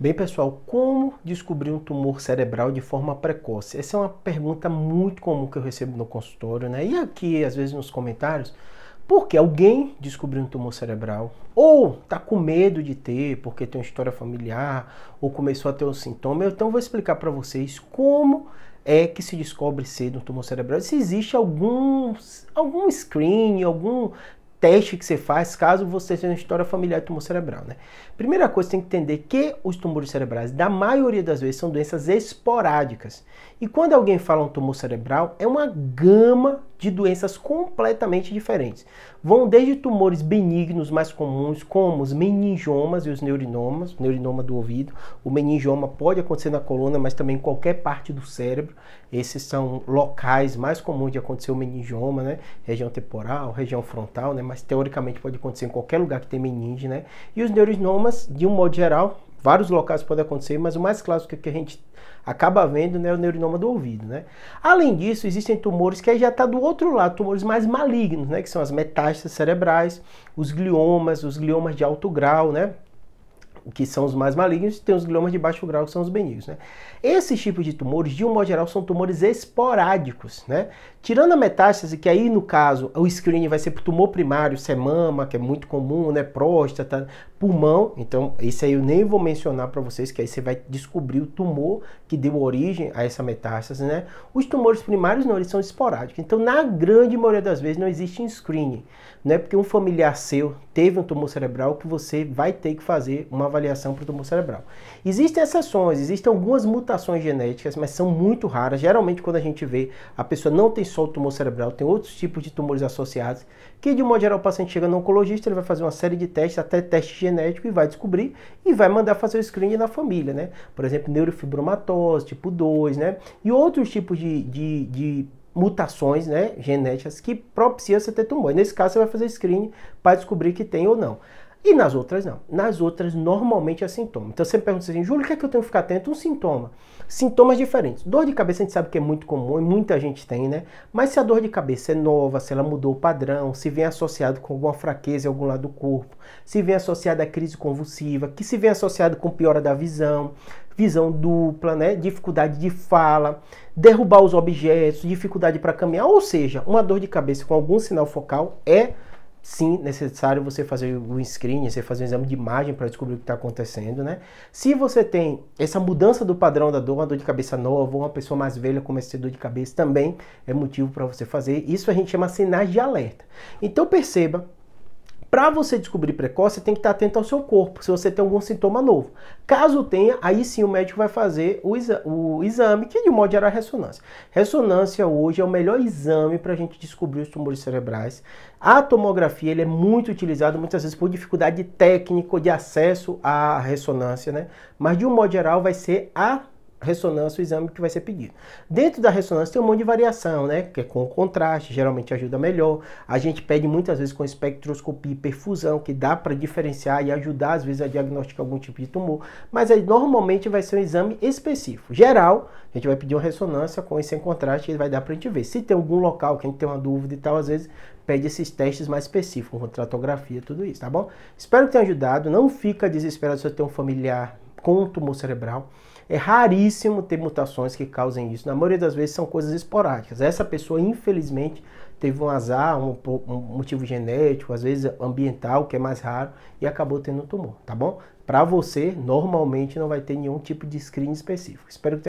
Bem, pessoal, como descobrir um tumor cerebral de forma precoce? Essa é uma pergunta muito comum que eu recebo no consultório, né? E aqui, às vezes, nos comentários, porque alguém descobriu um tumor cerebral, ou está com medo de ter, porque tem uma história familiar, ou começou a ter um sintoma. Então, vou explicar para vocês como é que se descobre cedo um tumor cerebral. Se existe algum, algum screen, algum teste que você faz caso você tenha uma história familiar de tumor cerebral, né? Primeira coisa, tem que entender que os tumores cerebrais, da maioria das vezes, são doenças esporádicas. E quando alguém fala um tumor cerebral, é uma gama de doenças completamente diferentes. Vão desde tumores benignos mais comuns, como os meningiomas e os neurinomas, neurinoma do ouvido. O meningioma pode acontecer na coluna, mas também em qualquer parte do cérebro. Esses são locais mais comuns de acontecer o meningioma, né? Região temporal, região frontal, né? Mas teoricamente pode acontecer em qualquer lugar que tem meninge, né? E os neurinomas, de um modo geral, vários locais pode acontecer, mas o mais clássico que a gente acaba vendo né, é o neurinoma do ouvido. Né? Além disso, existem tumores que já está do outro lado, tumores mais malignos, né, que são as metástases cerebrais, os gliomas, os gliomas de alto grau, né? que são os mais malignos, e tem os gliomas de baixo grau, que são os benignos. Né? Esses tipos de tumores, de um modo geral, são tumores esporádicos. Né? Tirando a metástase, que aí no caso o screening vai ser para tumor primário, se é mama, que é muito comum, né? próstata, pulmão. Então, esse aí eu nem vou mencionar para vocês, que aí você vai descobrir o tumor que deu origem a essa metástase. Né? Os tumores primários não, eles são esporádicos. Então, na grande maioria das vezes, não existe um screening. Não é porque um familiar seu teve um tumor cerebral que você vai ter que fazer uma avaliação para o tumor cerebral. Existem exceções, existem algumas mutações genéticas, mas são muito raras. Geralmente, quando a gente vê, a pessoa não tem só o tumor cerebral, tem outros tipos de tumores associados, que de modo geral o paciente chega no oncologista, ele vai fazer uma série de testes, até teste genético, e vai descobrir e vai mandar fazer o screening na família, né? Por exemplo, neurofibromatose, tipo 2, né? E outros tipos de, de, de mutações né, genéticas que propicia você ter tumor. Nesse caso, você vai fazer screening para descobrir que tem ou não. E nas outras não. Nas outras, normalmente é sintoma. Então você me pergunta assim, Júlio, o que é que eu tenho que ficar atento? Um sintoma. Sintomas diferentes. Dor de cabeça a gente sabe que é muito comum e muita gente tem, né? Mas se a dor de cabeça é nova, se ela mudou o padrão, se vem associado com alguma fraqueza em algum lado do corpo, se vem associada à crise convulsiva, que se vem associado com piora da visão, visão dupla, né? dificuldade de fala, derrubar os objetos, dificuldade para caminhar, ou seja, uma dor de cabeça com algum sinal focal é sim necessário você fazer um screening, você fazer um exame de imagem para descobrir o que está acontecendo, né? Se você tem essa mudança do padrão da dor, uma dor de cabeça nova, ou uma pessoa mais velha começa a ter dor de cabeça também, é motivo para você fazer. Isso a gente chama sinais de alerta. Então perceba para você descobrir precoce, você tem que estar atento ao seu corpo, se você tem algum sintoma novo. Caso tenha, aí sim o médico vai fazer o, exa o exame, que de modo geral é a ressonância. Ressonância hoje é o melhor exame para a gente descobrir os tumores cerebrais. A tomografia ele é muito utilizado muitas vezes por dificuldade técnica de acesso à ressonância, né? Mas de um modo geral vai ser a ressonância o exame que vai ser pedido. Dentro da ressonância tem um monte de variação, né? Que é com contraste, geralmente ajuda melhor. A gente pede muitas vezes com espectroscopia e perfusão, que dá para diferenciar e ajudar às vezes a diagnosticar algum tipo de tumor. Mas aí normalmente vai ser um exame específico. Geral, a gente vai pedir uma ressonância com e sem contraste, e vai dar para a gente ver. Se tem algum local que a gente tem uma dúvida e tal, às vezes pede esses testes mais específicos, contratografia, tudo isso, tá bom? Espero que tenha ajudado. Não fica desesperado se você tem um familiar com um tumor cerebral. É raríssimo ter mutações que causem isso. Na maioria das vezes são coisas esporádicas. Essa pessoa, infelizmente, teve um azar, um, um motivo genético, às vezes ambiental, que é mais raro, e acabou tendo um tumor, tá bom? Para você, normalmente não vai ter nenhum tipo de screen específico. Espero que